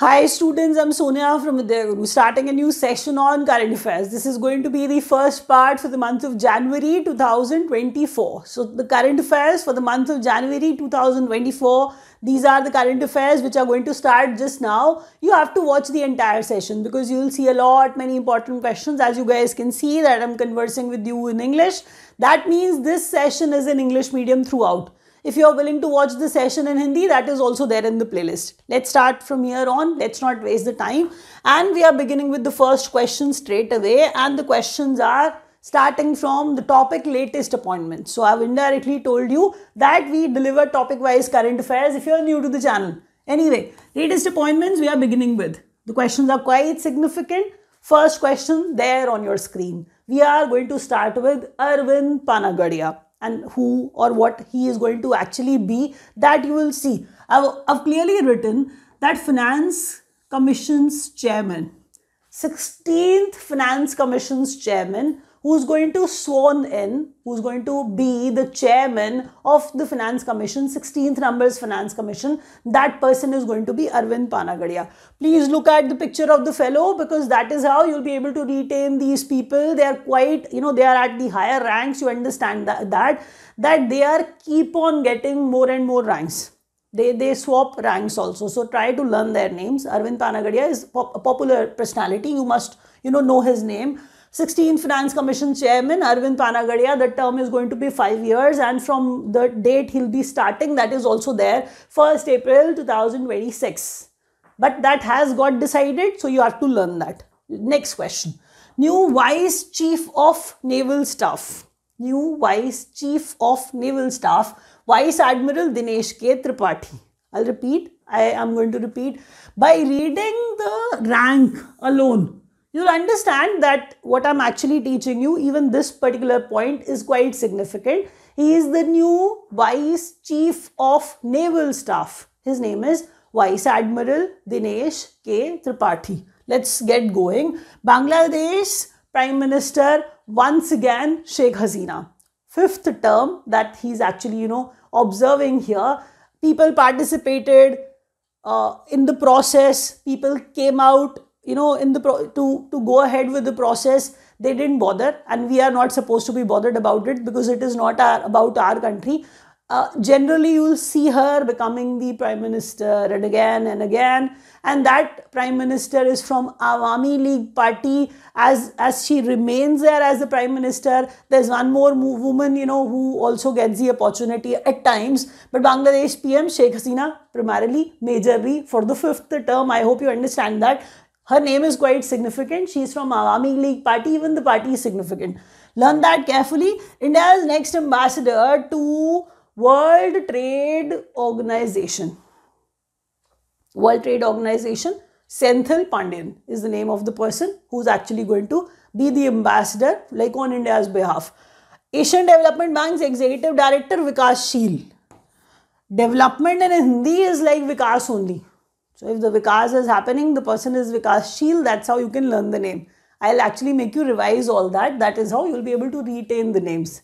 Hi students, I'm Sonia from the. starting a new session on current affairs. This is going to be the first part for the month of January 2024. So the current affairs for the month of January 2024, these are the current affairs which are going to start just now. You have to watch the entire session because you'll see a lot many important questions as you guys can see that I'm conversing with you in English. That means this session is in English medium throughout. If you're willing to watch the session in Hindi, that is also there in the playlist. Let's start from here on. Let's not waste the time. And we are beginning with the first question straight away. And the questions are starting from the topic latest appointments. So I've indirectly told you that we deliver topic wise current affairs if you're new to the channel. Anyway, latest appointments we are beginning with. The questions are quite significant. First question there on your screen. We are going to start with Arvind Panagadia and who or what he is going to actually be, that you will see. I've, I've clearly written that Finance Commission's chairman, 16th Finance Commission's chairman, who's going to sworn in, who's going to be the chairman of the Finance Commission, 16th numbers Finance Commission. That person is going to be Arvind Panagadia. Please look at the picture of the fellow because that is how you'll be able to retain these people. They are quite, you know, they are at the higher ranks. You understand that, that, that they are keep on getting more and more ranks they they swap ranks also so try to learn their names arvind panagadia is a popular personality you must you know know his name 16th Finance Commission Chairman Arvind Panagadia, the term is going to be five years and from the date he'll be starting, that is also there, 1st April 2026. But that has got decided, so you have to learn that. Next question. New Vice Chief of Naval Staff. New Vice Chief of Naval Staff, Vice Admiral Dinesh K. Tripathi. I'll repeat, I am going to repeat. By reading the rank alone, you'll understand that what I'm actually teaching you, even this particular point, is quite significant. He is the new Vice Chief of Naval Staff. His name is Vice Admiral Dinesh K. Tripathi. Let's get going. Bangladesh Prime Minister, once again, Sheikh Hasina. Fifth term that he's actually, you know, observing here. People participated uh, in the process. People came out you know in the pro- to to go ahead with the process they didn't bother and we are not supposed to be bothered about it because it is not our, about our country uh, generally you'll see her becoming the prime minister and again and again and that prime minister is from awami league party as as she remains there as the prime minister there's one more woman you know who also gets the opportunity at times but bangladesh pm sheikh hasina primarily majorly for the fifth term i hope you understand that her name is quite significant. She's from Awami League party. Even the party is significant. Learn that carefully. India's next ambassador to World Trade Organization. World Trade Organization. Senthil Pandian is the name of the person who's actually going to be the ambassador like on India's behalf. Asian Development Bank's executive director Vikas Shil. Development in Hindi is like Vikas only. So if the Vikas is happening, the person is Shield, that's how you can learn the name. I'll actually make you revise all that. That is how you'll be able to retain the names.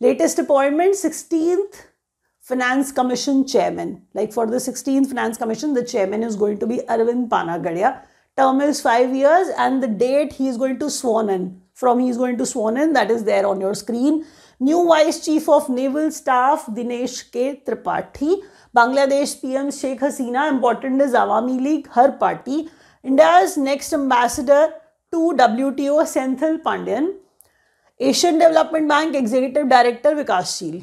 Latest appointment 16th Finance Commission Chairman. Like for the 16th Finance Commission, the chairman is going to be Arvind Panagadia. Term is five years, and the date he is going to sworn in. From he is going to sworn in, that is there on your screen. New vice chief of naval staff Dinesh K Tripathi Bangladesh PM Sheikh Hasina important is Awami League her party India's next ambassador to W T O Senthil Pandian Asian Development Bank executive director विकासशील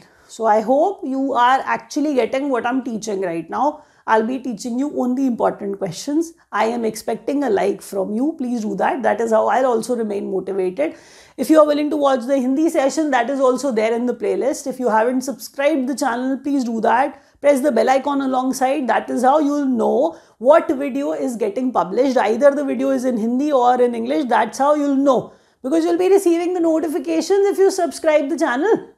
I hope you are actually getting getting I am teaching right now I'll be teaching you only important questions. I am expecting a like from you. Please do that. That is how I'll also remain motivated. If you are willing to watch the Hindi session, that is also there in the playlist. If you haven't subscribed the channel, please do that. Press the bell icon alongside. That is how you'll know what video is getting published. Either the video is in Hindi or in English. That's how you'll know. Because you'll be receiving the notifications if you subscribe the channel.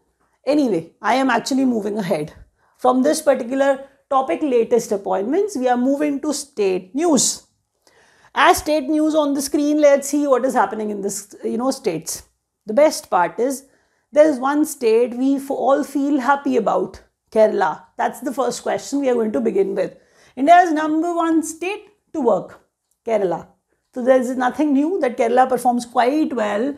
Anyway, I am actually moving ahead. From this particular topic latest appointments, we are moving to state news. As state news on the screen, let's see what is happening in this, you know, states. The best part is there is one state we all feel happy about, Kerala. That's the first question we are going to begin with. India's number one state to work, Kerala. So there is nothing new that Kerala performs quite well.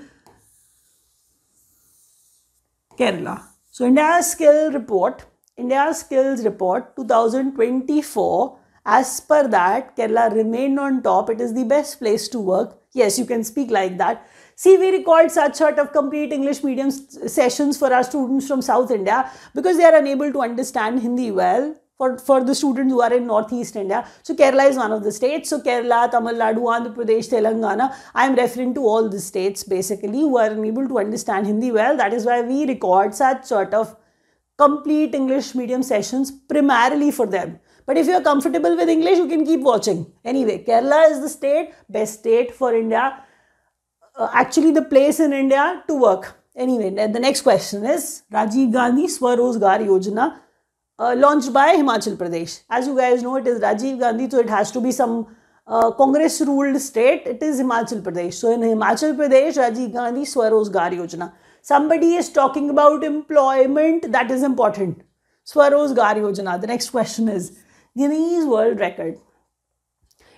Kerala. So India's skill report India Skills Report 2024. As per that, Kerala remained on top. It is the best place to work. Yes, you can speak like that. See, we record such sort of complete English medium sessions for our students from South India because they are unable to understand Hindi well for, for the students who are in Northeast India. So Kerala is one of the states. So Kerala, Tamil Nadu, Andhra Pradesh, Telangana. I am referring to all the states basically who are unable to understand Hindi well. That is why we record such sort of complete English medium sessions primarily for them. But if you're comfortable with English, you can keep watching. Anyway, Kerala is the state, best state for India. Uh, actually, the place in India to work. Anyway, the next question is Rajiv Gandhi Swarozgar Yojana uh, launched by Himachal Pradesh. As you guys know, it is Rajiv Gandhi, so it has to be some uh, Congress ruled state. It is Himachal Pradesh. So in Himachal Pradesh, Rajiv Gandhi Swarozgar Yojana somebody is talking about employment, that is important. Swarozgar Yojana. The next question is Guinea's world record.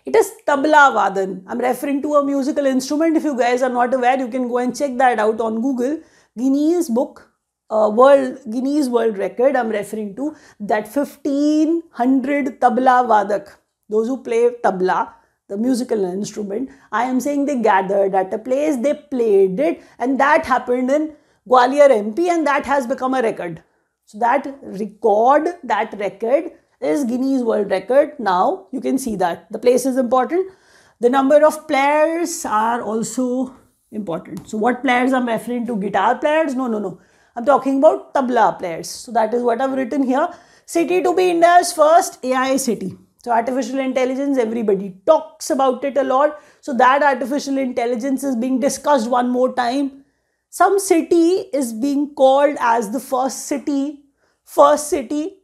It is tabla vadan. I'm referring to a musical instrument. If you guys are not aware, you can go and check that out on Google. Guinea's book, uh, world Guinea's world record. I'm referring to that 1500 tabla vadak. Those who play tabla, the musical instrument. I am saying they gathered at a place, they played it, and that happened in Gwalior MP and that has become a record. So that record, that record is Guinea's world record. Now you can see that the place is important. The number of players are also important. So what players I'm referring to? Guitar players? No, no, no. I'm talking about tabla players. So that is what I've written here. City to be India's first AI city. So artificial intelligence, everybody talks about it a lot. So that artificial intelligence is being discussed one more time some city is being called as the first city, first city,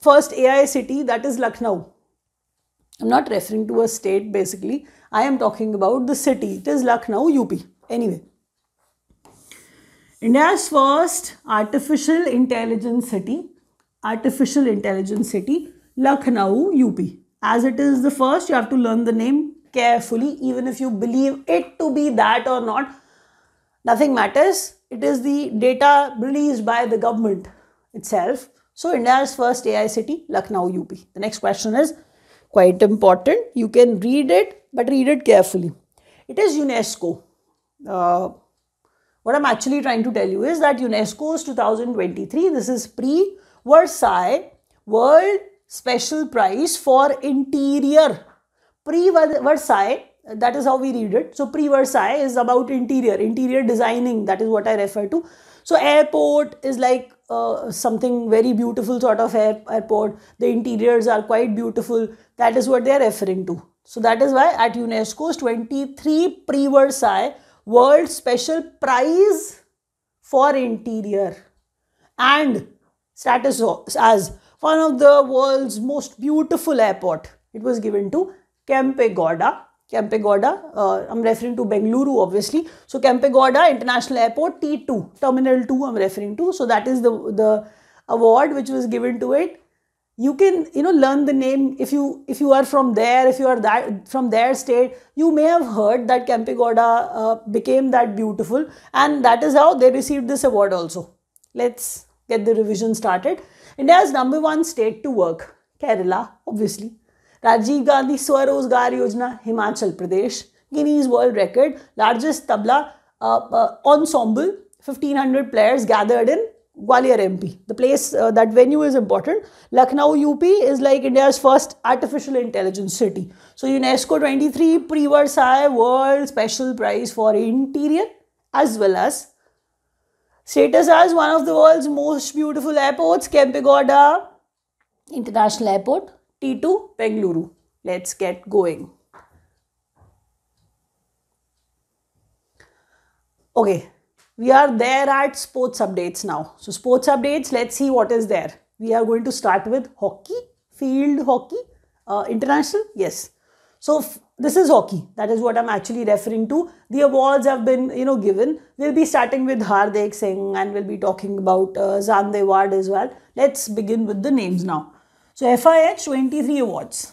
first AI city that is Lucknow. I'm not referring to a state basically. I am talking about the city. It is Lucknow, UP. Anyway, India's first artificial intelligence city, artificial intelligence city, Lucknow, UP. As it is the first, you have to learn the name carefully, even if you believe it to be that or not nothing matters. It is the data released by the government itself. So India's first AI city, Lucknow, UP. The next question is quite important. You can read it, but read it carefully. It is UNESCO. Uh, what I'm actually trying to tell you is that UNESCO's 2023, this is pre-Versailles World Special Prize for Interior. Pre-Versailles, that is how we read it so preversai is about interior interior designing that is what i refer to so airport is like uh, something very beautiful sort of air, airport the interiors are quite beautiful that is what they are referring to so that is why at unesco's 23 preversai world special prize for interior and status as one of the world's most beautiful airport it was given to Kempe Gouda Kempegowda. Uh, I'm referring to Bengaluru, obviously. So Kempegowda International Airport T2, Terminal 2. I'm referring to. So that is the the award which was given to it. You can you know learn the name if you if you are from there, if you are that from their state, you may have heard that Kempegowda uh, became that beautiful, and that is how they received this award also. Let's get the revision started. India's number one state to work, Kerala, obviously. Rajiv Gandhi Swarojgar Yojana Himachal Pradesh Guinness World Record largest tabla ensemble fifteen hundred players gathered in Gwalior M P the place that venue is important Lucknow UP is like India's first artificial intelligence city so UNESCO twenty three प्रीवर्स आए world special prize for interior as well as status as one of the world most beautiful airports Kempegowda International Airport T 2 Bengaluru. Let's get going. Okay, we are there at sports updates now. So sports updates, let's see what is there. We are going to start with hockey, field hockey, uh, international, yes. So this is hockey. That is what I'm actually referring to. The awards have been, you know, given. We'll be starting with Hardik Singh and we'll be talking about uh, Zandewad as well. Let's begin with the names now. So FIH 23 awards.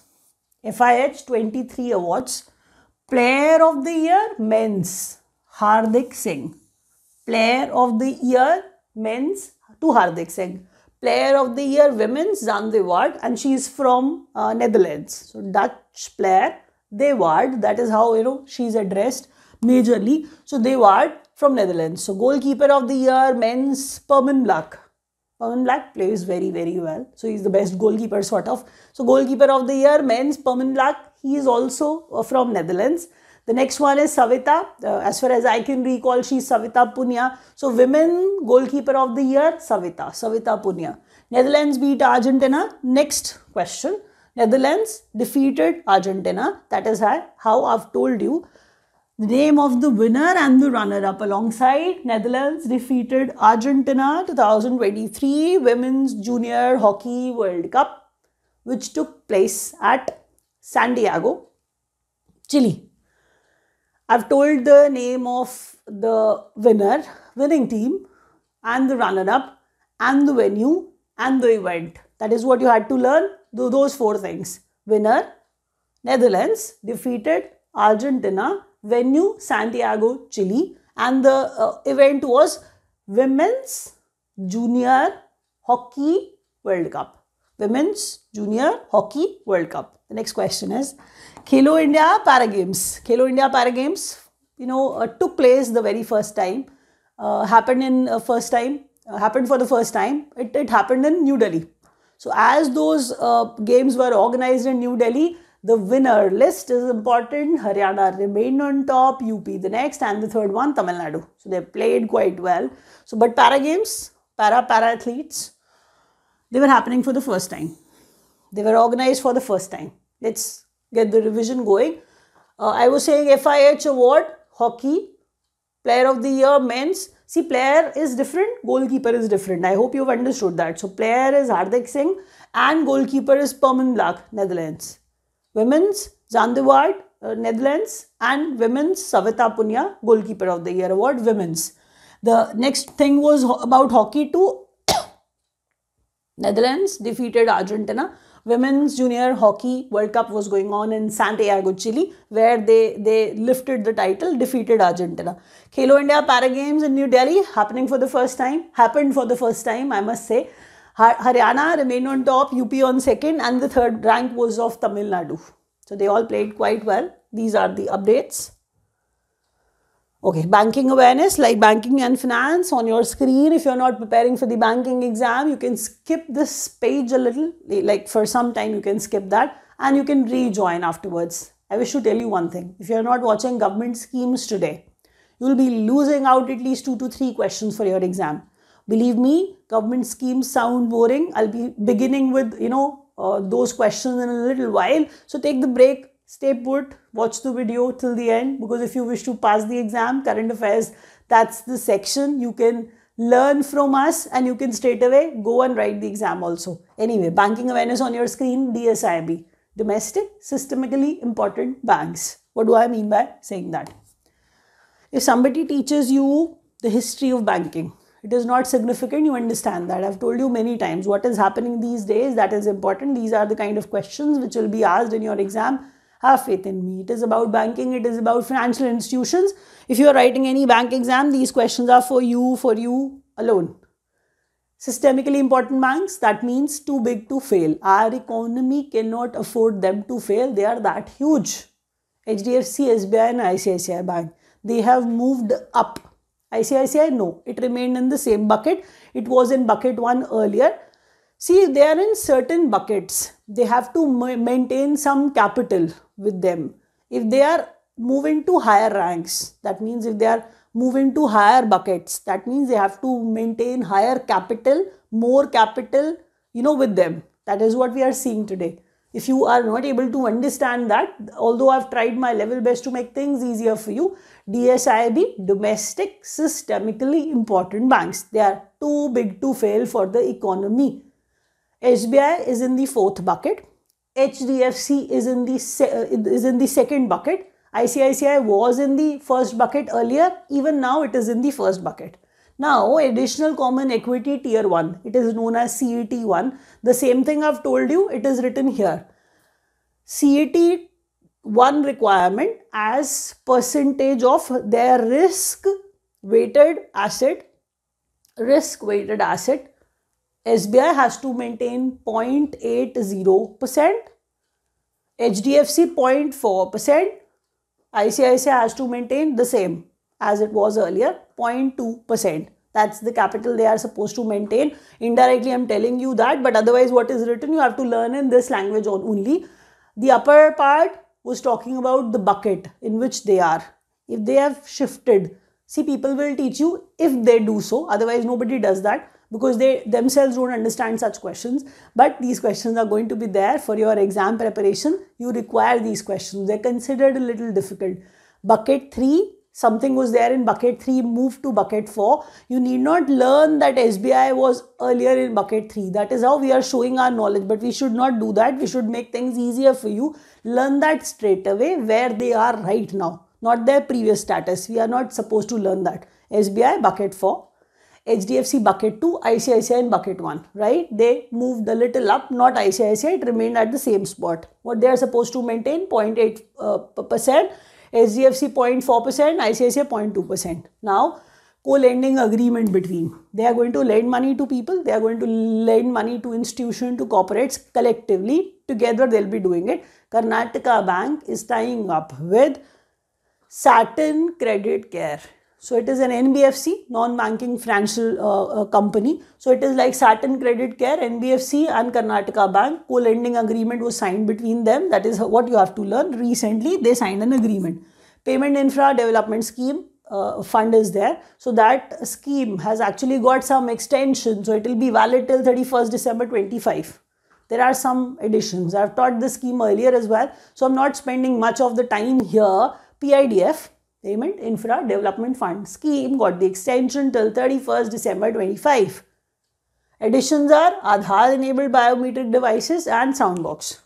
FIH 23 awards. Player of the year men's Hardik Singh. Player of the year men's to Hardik Singh. Player of the Year Women's Zan de Waard and she is from uh, Netherlands. So Dutch player De Waard, that is how you know she is addressed majorly. So De Waard from Netherlands. So goalkeeper of the year men's Permin Black. Pavan Black plays very, very well. So he's the best goalkeeper, sort of. So goalkeeper of the year, men's Pavan Black. He is also uh, from Netherlands. The next one is Savita. Uh, as far as I can recall, she's Savita Punya. So women goalkeeper of the year, Savita. Savita Punya. Netherlands beat Argentina. Next question. Netherlands defeated Argentina. That is how I've told you the name of the winner and the runner-up alongside Netherlands defeated Argentina 2023 Women's Junior Hockey World Cup which took place at San Diego, Chile. I've told the name of the winner, winning team and the runner-up and the venue and the event. That is what you had to learn, those four things. Winner, Netherlands defeated Argentina venue Santiago, Chile, and the uh, event was Women's Junior Hockey World Cup. Women's Junior Hockey World Cup. The next question is Khelo India Para Games. Khelo India Para Games, you know, uh, took place the very first time. Uh, happened in uh, first time uh, happened for the first time. It, it happened in New Delhi. So as those uh, games were organized in New Delhi, the winner list is important. Haryana remained on top, UP the next, and the third one, Tamil Nadu. So they played quite well. So, but para games, para para athletes, they were happening for the first time. They were organized for the first time. Let's get the revision going. Uh, I was saying FIH award, hockey, player of the year, men's. See, player is different, goalkeeper is different. I hope you've understood that. So, player is Hardik Singh and goalkeeper is Perman Black, Netherlands women's Zandewaard, uh, Netherlands, and women's Savita Punya, goalkeeper of the year award, women's. The next thing was ho about hockey too. Netherlands defeated Argentina. Women's Junior Hockey World Cup was going on in Santiago, Chile, where they, they lifted the title, defeated Argentina. Khelo India Para Games in New Delhi, happening for the first time, happened for the first time, I must say. Haryana remained on top, UP on second, and the third rank was of Tamil Nadu. So they all played quite well. These are the updates. Okay, banking awareness like banking and finance on your screen. If you're not preparing for the banking exam, you can skip this page a little. Like for some time, you can skip that and you can rejoin afterwards. I wish to tell you one thing. If you're not watching government schemes today, you'll be losing out at least two to three questions for your exam. Believe me, government schemes sound boring. I'll be beginning with, you know, uh, those questions in a little while. So take the break, stay put, watch the video till the end because if you wish to pass the exam, current affairs, that's the section you can learn from us and you can straight away go and write the exam also. Anyway, banking awareness on your screen, DSIB, domestic systemically important banks. What do I mean by saying that? If somebody teaches you the history of banking, it is not significant you understand that i've told you many times what is happening these days that is important these are the kind of questions which will be asked in your exam have faith in me it is about banking it is about financial institutions if you are writing any bank exam these questions are for you for you alone systemically important banks that means too big to fail our economy cannot afford them to fail they are that huge hdfc sbi and icici bank they have moved up ICICI, no, it remained in the same bucket. It was in bucket 1 earlier. See, they are in certain buckets. They have to maintain some capital with them. If they are moving to higher ranks, that means if they are moving to higher buckets, that means they have to maintain higher capital, more capital, you know, with them. That is what we are seeing today if you are not able to understand that, although I've tried my level best to make things easier for you, DSIB, domestic systemically important banks, they are too big to fail for the economy. SBI is in the fourth bucket. HDFC is in the is in the second bucket. ICICI was in the first bucket earlier. Even now, it is in the first bucket. Now, additional common equity tier 1, it is known as CET1. The same thing I've told you, it is written here. CET1 requirement as percentage of their risk weighted asset, risk weighted asset, SBI has to maintain 0.80%, HDFC 0.4%, ICICI has to maintain the same as it was earlier 0.2%. That's the capital they are supposed to maintain. Indirectly, I'm telling you that, but otherwise, what is written, you have to learn in this language only. The upper part was talking about the bucket in which they are. If they have shifted, see, people will teach you if they do so, otherwise, nobody does that because they themselves don't understand such questions. But these questions are going to be there for your exam preparation. You require these questions, they're considered a little difficult. Bucket 3 something was there in bucket 3 move to bucket 4 you need not learn that sbi was earlier in bucket 3 that is how we are showing our knowledge but we should not do that we should make things easier for you learn that straight away where they are right now not their previous status we are not supposed to learn that sbi bucket 4 HDFC bucket 2, ICICI in bucket 1, right? They moved a little up, not ICICI, it remained at the same spot. What they are supposed to maintain, 0.8%. Uh, HDFC 0.4%, ICICI 0.2%. Now, co-lending agreement between. They are going to lend money to people, they are going to lend money to institution, to corporates collectively. Together they'll be doing it. Karnataka Bank is tying up with Saturn Credit Care. So it is an NBFC, non-banking financial uh, uh, company. So it is like Saturn Credit Care, NBFC and Karnataka Bank. Co-lending agreement was signed between them. That is what you have to learn. Recently, they signed an agreement. Payment Infra Development Scheme uh, fund is there. So that scheme has actually got some extension. So it will be valid till 31st December 25 there are some additions. I've taught this scheme earlier as well. So I'm not spending much of the time here. PIDF, Payment Infra Development Fund scheme got the extension till 31st December 25. Additions are Aadhaar enabled biometric devices and Soundbox.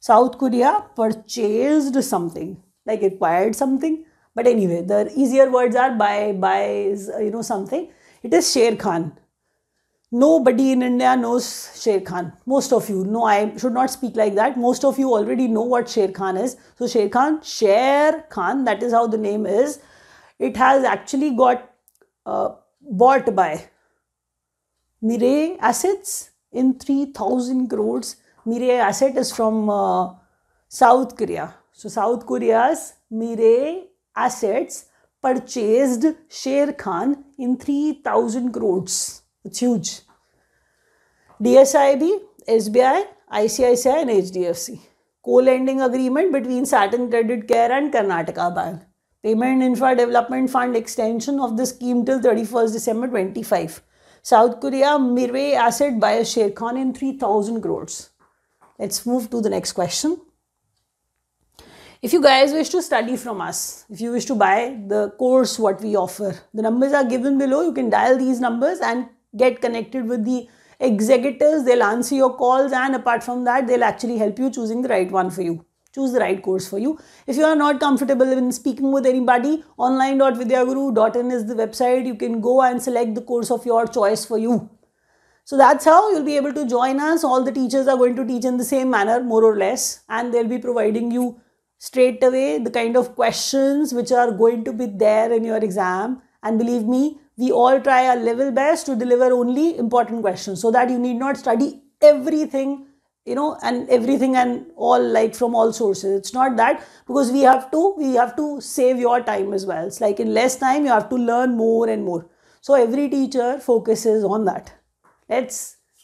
South Korea purchased something, like acquired something. But anyway, the easier words are buy, buys, you know, something. It is Sher Khan. Nobody in India knows Sher Khan. Most of you know, I should not speak like that. Most of you already know what Sher Khan is. So, Sher Khan, Sher Khan, that is how the name is. It has actually got uh, bought by Mirae Assets in 3000 crores. Mirae Asset is from uh, South Korea. So, South Korea's Mirae Assets purchased Sher Khan in 3000 crores. It's huge. DSIB, SBI, ICICI and HDFC. Co-lending agreement between Saturn Credit Care and Karnataka Bank. Payment Infra Development Fund extension of the scheme till 31st December 25. South Korea, Mirway asset share Con in 3000 crores. Let's move to the next question. If you guys wish to study from us, if you wish to buy the course what we offer, the numbers are given below. You can dial these numbers and get connected with the executives they'll answer your calls and apart from that they'll actually help you choosing the right one for you choose the right course for you if you are not comfortable in speaking with anybody online.vidyaguru.in is the website you can go and select the course of your choice for you so that's how you'll be able to join us all the teachers are going to teach in the same manner more or less and they'll be providing you straight away the kind of questions which are going to be there in your exam and believe me we all try our level best to deliver only important questions so that you need not study everything you know and everything and all like from all sources it's not that because we have to we have to save your time as well it's like in less time you have to learn more and more so every teacher focuses on that let's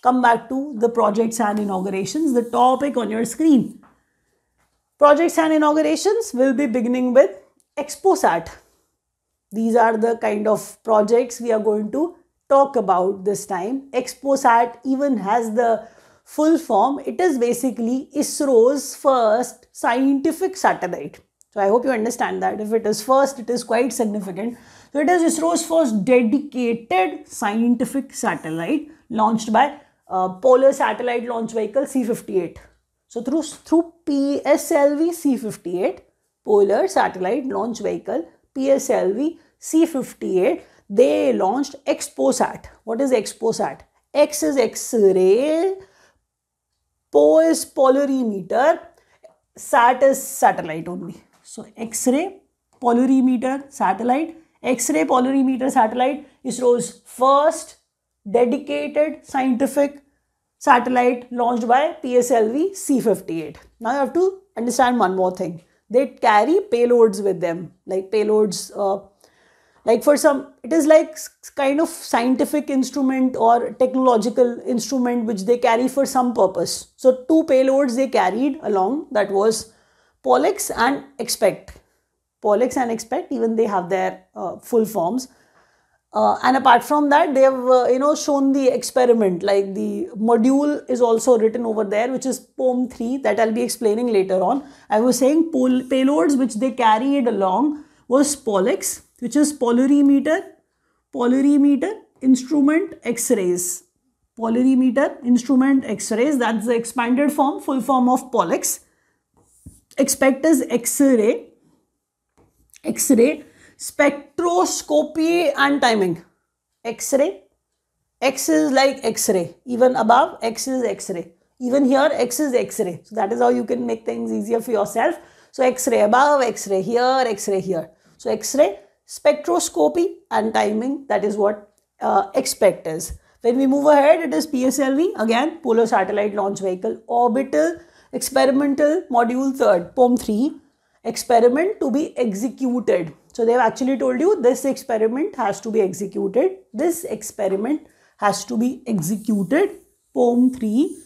come back to the projects and inaugurations the topic on your screen projects and inaugurations will be beginning with exposat these are the kind of projects we are going to talk about this time. ExpoSat even has the full form. It is basically ISRO's first scientific satellite. So I hope you understand that. If it is first, it is quite significant. So it is ISRO's first dedicated scientific satellite launched by uh, Polar Satellite Launch Vehicle C-58. So through, through PSLV C-58, Polar Satellite Launch Vehicle PSLV C58, they launched Exposat. What is Exposat? X is X-ray, PO is polarimeter, SAT is satellite only. So X-ray, polarimeter, satellite, X-ray polarimeter satellite, ISRO's first dedicated scientific satellite launched by PSLV C58. Now you have to understand one more thing they carry payloads with them like payloads uh, like for some it is like kind of scientific instrument or technological instrument which they carry for some purpose so two payloads they carried along that was pollux and expect pollux and expect even they have their uh, full forms uh, and apart from that, they have uh, you know shown the experiment. Like the module is also written over there, which is POM three that I'll be explaining later on. I was saying payloads which they carried along was Pollex, which is polarimeter, polarimeter instrument X-rays, polarimeter instrument X-rays. That's the expanded form, full form of Pollex. Expect is X-ray, X-ray spectroscopy and timing. X-ray. X is like X-ray. Even above, X is X-ray. Even here, X is X-ray. So that is how you can make things easier for yourself. So X-ray above, X-ray here, X-ray here. So X-ray, spectroscopy and timing. That is what uh, expect is. When we move ahead, it is PSLV. Again, Polar Satellite Launch Vehicle. Orbital Experimental Module 3rd, POM 3 experiment to be executed. So they've actually told you this experiment has to be executed. This experiment has to be executed. Poem 3.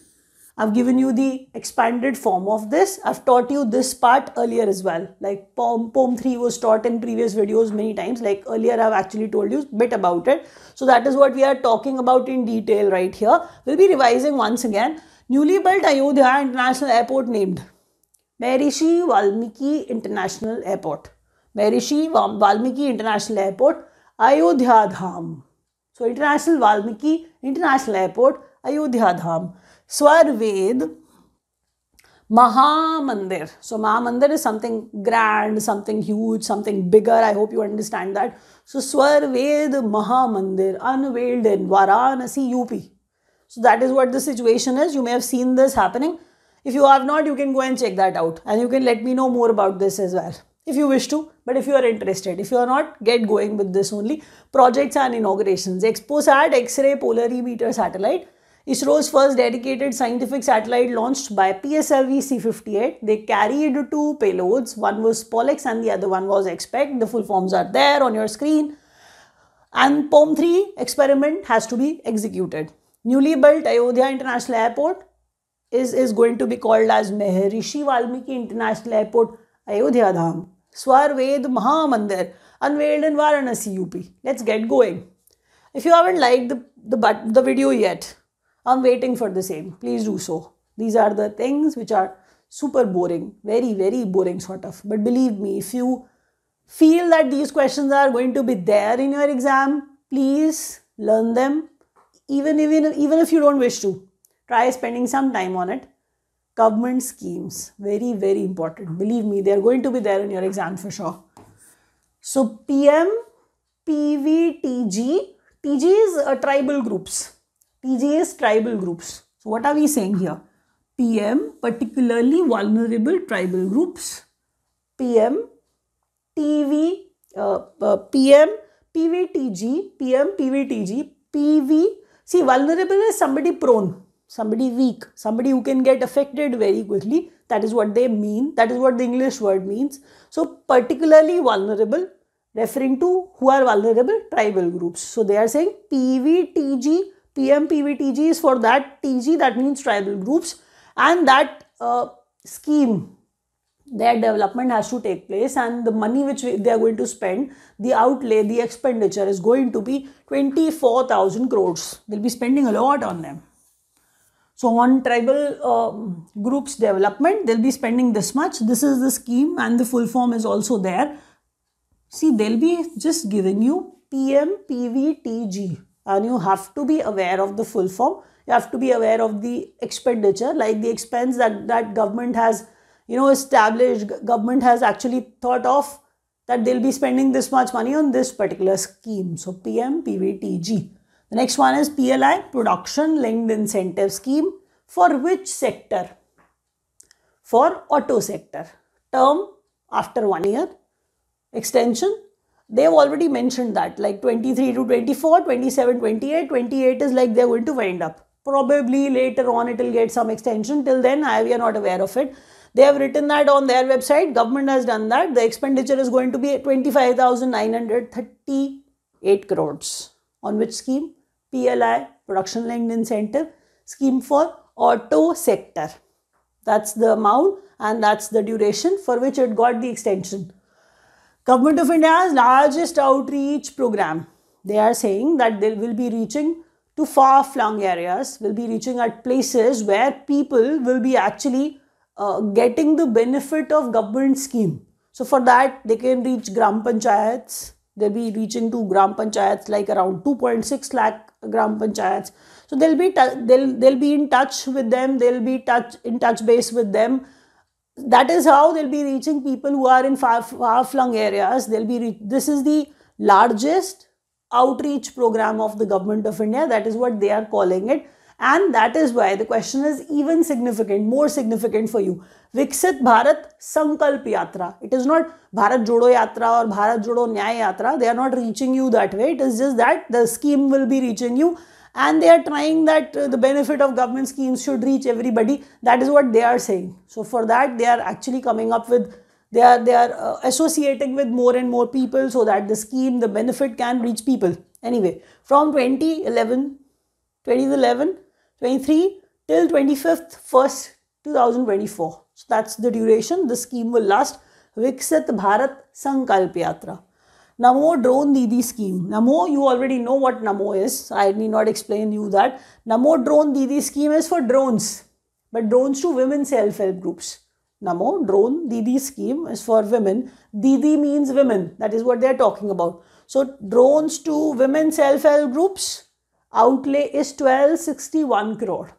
I've given you the expanded form of this. I've taught you this part earlier as well. Like poem, poem 3 was taught in previous videos many times. Like earlier I've actually told you a bit about it. So that is what we are talking about in detail right here. We'll be revising once again. Newly built Ayodhya International Airport named. Maharishi Valmiki International Airport Maharishi Valmiki International Airport Ayodhya Dham so international Valmiki International Airport Ayodhya Dham Swarved Mahamandir so Mahamandir is something grand something huge something bigger I hope you understand that so Swarved Mahamandir unveiled in Varanasi UP so that is what the situation is you may have seen this happening If you have not, you can go and check that out and you can let me know more about this as well if you wish to. But if you are interested, if you are not, get going with this only. Projects and inaugurations. ExpoSat X-ray polarimeter satellite. ISRO's first dedicated scientific satellite launched by PSLV C58. They carried two payloads. One was Pollex and the other one was Expect. The full forms are there on your screen. And POM3 experiment has to be executed. Newly built Ayodhya International Airport is, is going to be called as Maharishi Valmiki International Airport, Ayodhya Dham, Swarved Mahamandir, unveiled in Varanasi, UP. Let's get going. If you haven't liked the, the, but, the video yet, I'm waiting for the same. Please do so. These are the things which are super boring, very, very boring sort of. But believe me, if you feel that these questions are going to be there in your exam, please learn them even even even if you don't wish to Try spending some time on it. Government schemes, very, very important. Believe me, they are going to be there in your exam for sure. So PM, PV, TG. TG is uh, tribal groups. TG is tribal groups. So what are we saying here? PM, particularly vulnerable tribal groups. PM, TV, uh, uh, PM, PVTG, PM, PVTG, PV. See, vulnerable is somebody prone somebody weak, somebody who can get affected very quickly. That is what they mean. That is what the English word means. So, particularly vulnerable, referring to who are vulnerable tribal groups. So, they are saying PVTG, PMPVTG is for that TG, that means tribal groups, and that uh, scheme their development has to take place and the money which they are going to spend the outlay the expenditure is going to be 24000 crores they'll be spending a lot on them so on tribal um, groups development, they'll be spending this much. This is the scheme and the full form is also there. See, they'll be just giving you PMPVTG and you have to be aware of the full form. You have to be aware of the expenditure, like the expense that, that government has, you know, established, government has actually thought of that they'll be spending this much money on this particular scheme. So PMPVTG. The next one is PLI, Production Linked Incentive Scheme. For which sector? For auto sector. Term after one year. Extension. They have already mentioned that like 23 to 24, 27, 28. 28 is like they are going to wind up. Probably later on it will get some extension. Till then, I, we are not aware of it. They have written that on their website. Government has done that. The expenditure is going to be 25,938 crores. On which scheme? PLI, Production Linked Incentive Scheme for auto sector. That's the amount and that's the duration for which it got the extension. Government of India's largest outreach program. They are saying that they will be reaching to far-flung areas, will be reaching at places where people will be actually uh, getting the benefit of government scheme. So for that, they can reach gram panchayats, they'll be reaching to gram panchayats like around 2.6 lakh gram panchayats so they'll be they'll they'll be in touch with them they'll be touch in touch base with them that is how they'll be reaching people who are in far, far flung areas they'll be this is the largest outreach program of the government of india that is what they are calling it and that is why the question is even significant, more significant for you. Viksit Bharat Sankalp Yatra. It is not Bharat Jodo Yatra or Bharat Jodo Nyay Yatra. They are not reaching you that way. It is just that the scheme will be reaching you and they are trying that uh, the benefit of government schemes should reach everybody. That is what they are saying. So for that, they are actually coming up with they are they are uh, associating with more and more people so that the scheme the benefit can reach people anyway from 2011 2011 23 till 25th 1st 2024. So that's the duration. The scheme will last. Viksit Bharat Sankalp Yatra. Namo Drone Didi scheme. Namo, you already know what Namo is. I need not explain you that. Namo Drone Didi scheme is for drones, but drones to women self-help groups. Namo Drone Didi scheme is for women. Didi means women. That is what they are talking about. So drones to women self-help groups outlay is 1261 crore.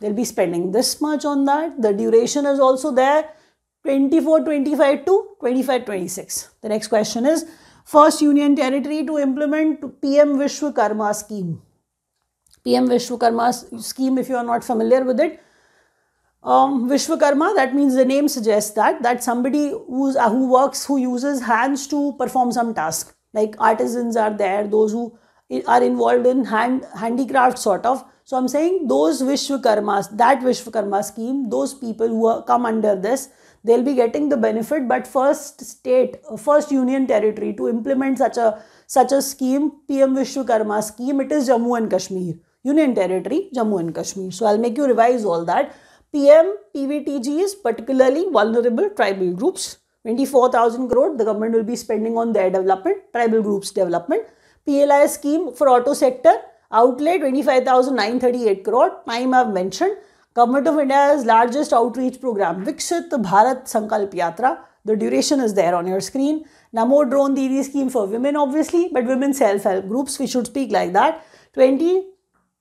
They'll be spending this much on that. The duration is also there 24 25 to 25 26. The next question is first union territory to implement PM Vishwakarma scheme. PM Vishwakarma scheme, if you are not familiar with it, um, Vishwakarma, that means the name suggests that, that somebody who's, who works, who uses hands to perform some task. Like artisans are there, those who are involved in hand handicraft sort of so i'm saying those vishwakarmas that vishwakarma scheme those people who are, come under this they'll be getting the benefit but first state first union territory to implement such a such a scheme pm vishwakarma scheme it is jammu and kashmir union territory jammu and kashmir so i'll make you revise all that pm pvtg is particularly vulnerable tribal groups 24000 crore the government will be spending on their development tribal groups development PLI scheme for auto sector outlay 25,938 crore. Time I've mentioned. Government of India's largest outreach program, Vikshit Bharat Sankalp Yatra. The duration is there on your screen. Namo Drone Didi scheme for women, obviously, but women self-help groups. We should speak like that. 20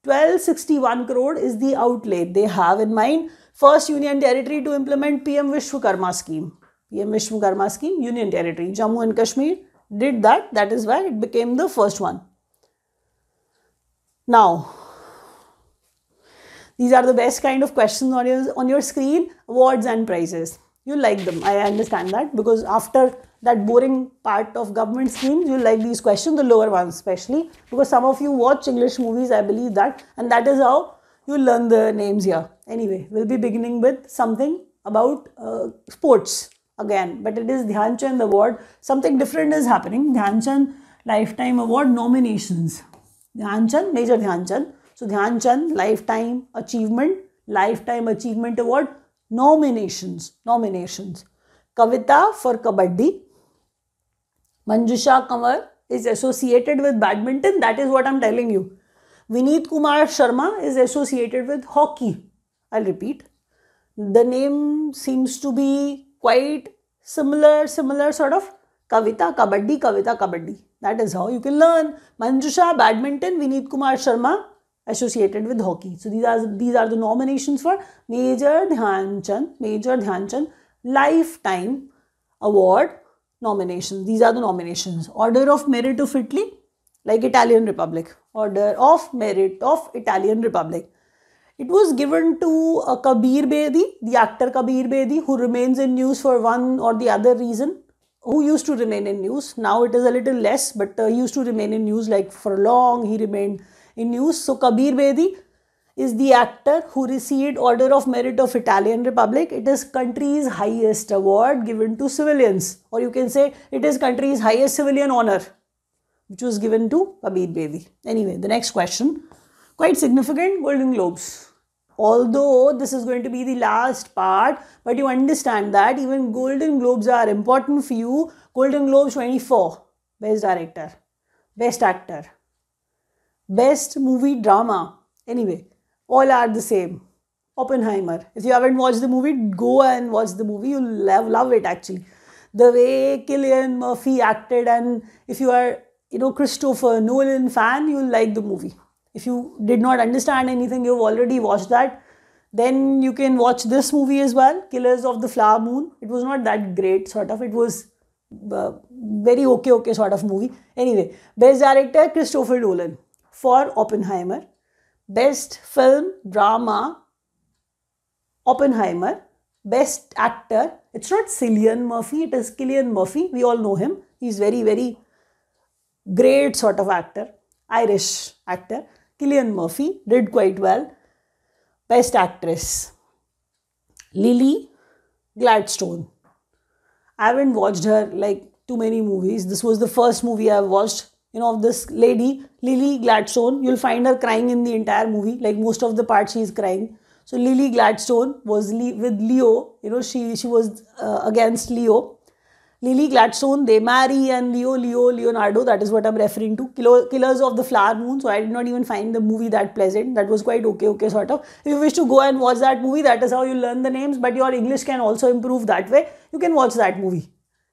1261 crore is the outlay they have in mind. First union territory to implement PM Vishwakarma scheme. PM Vishwakarma scheme, union territory, Jammu and Kashmir. did that, that is why it became the first one. Now, these are the best kind of questions on your, on your screen awards and prizes. You like them, I understand that because after that boring part of government schemes, you like these questions, the lower ones especially, because some of you watch English movies, I believe that, and that is how you learn the names here. Anyway, we'll be beginning with something about uh, sports again, but it is Dhyan Chand Award. Something different is happening. Dhyan Chand Lifetime Award nominations. Dhyan Chand, Major Dhyan Chand. So Dhyan Chand Lifetime Achievement, Lifetime Achievement Award nominations, nominations. Kavita for Kabaddi. Manjusha Kamar is associated with badminton. That is what I'm telling you. Vineet Kumar Sharma is associated with hockey. I'll repeat. The name seems to be quite similar, similar sort of kavita, kabaddi, kavita, kabaddi. That is how you can learn. Manjusha, badminton, Vineet Kumar Sharma associated with hockey. So these are these are the nominations for Major Dhyan Chand, Major Dhyan Chand Lifetime Award nominations. These are the nominations. Order of Merit of Italy, like Italian Republic. Order of Merit of Italian Republic. It was given to uh, Kabir Bedi, the actor Kabir Bedi, who remains in news for one or the other reason, who used to remain in news. Now it is a little less, but uh, used to remain in news like for long, he remained in news. So Kabir Bedi is the actor who received Order of Merit of Italian Republic. It is country's highest award given to civilians or you can say it is country's highest civilian honor which was given to Kabir Bedi. Anyway, the next question, quite significant Golden Globes although this is going to be the last part but you understand that even golden globes are important for you golden globes 24 best director best actor best movie drama anyway all are the same oppenheimer if you haven't watched the movie go and watch the movie you'll love, love it actually the way killian murphy acted and if you are you know christopher nolan fan you'll like the movie if you did not understand anything, you've already watched that. Then you can watch this movie as well, Killers of the Flower Moon. It was not that great, sort of. It was uh, very okay, okay sort of movie. Anyway, best director Christopher Nolan for Oppenheimer. Best film drama Oppenheimer. Best actor it's not Cillian Murphy, it is Cillian Murphy. We all know him. He's very, very great sort of actor, Irish actor. Killian Murphy did quite well. Best actress. Lily Gladstone. I haven't watched her like too many movies. This was the first movie I've watched. You know, of this lady, Lily Gladstone. You'll find her crying in the entire movie. Like most of the part, she is crying. So Lily Gladstone was with Leo. You know, she she was uh, against Leo Lily Gladstone, they marry, and Leo, Leo, Leonardo, that is what I'm referring to, Killers of the Flower Moon. So I did not even find the movie that pleasant. That was quite okay, okay, sort of. If you wish to go and watch that movie, that is how you learn the names, but your English can also improve that way. You can watch that movie,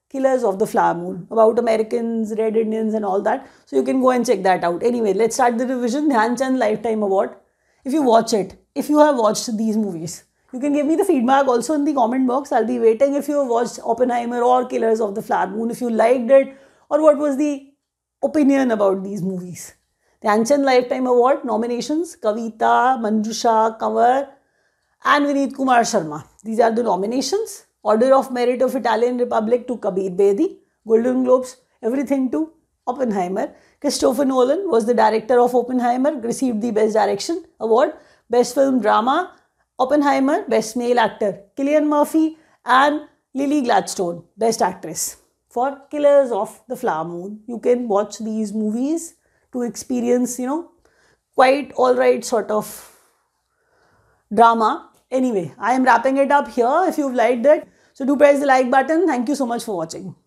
Killers of the Flower Moon, about Americans, Red Indians, and all that. So you can go and check that out. Anyway, let's start the revision Dhyan Chand Lifetime Award. If you watch it, if you have watched these movies, you can give me the feedback also in the comment box. I'll be waiting if you watched Oppenheimer or Killers of the Flower Moon, if you liked it, or what was the opinion about these movies. The Anchand Lifetime Award nominations Kavita, Manjusha, Kavar, and Vineet Kumar Sharma. These are the nominations. Order of Merit of Italian Republic to Kabir Bedi, Golden Globes, everything to Oppenheimer. Christopher Nolan was the director of Oppenheimer, received the Best Direction Award, Best Film Drama, Oppenheimer, Best Male Actor. Killian Murphy and Lily Gladstone, Best Actress. For Killers of the Flower Moon, you can watch these movies to experience, you know, quite alright sort of drama. Anyway, I am wrapping it up here if you've liked it. So do press the like button. Thank you so much for watching.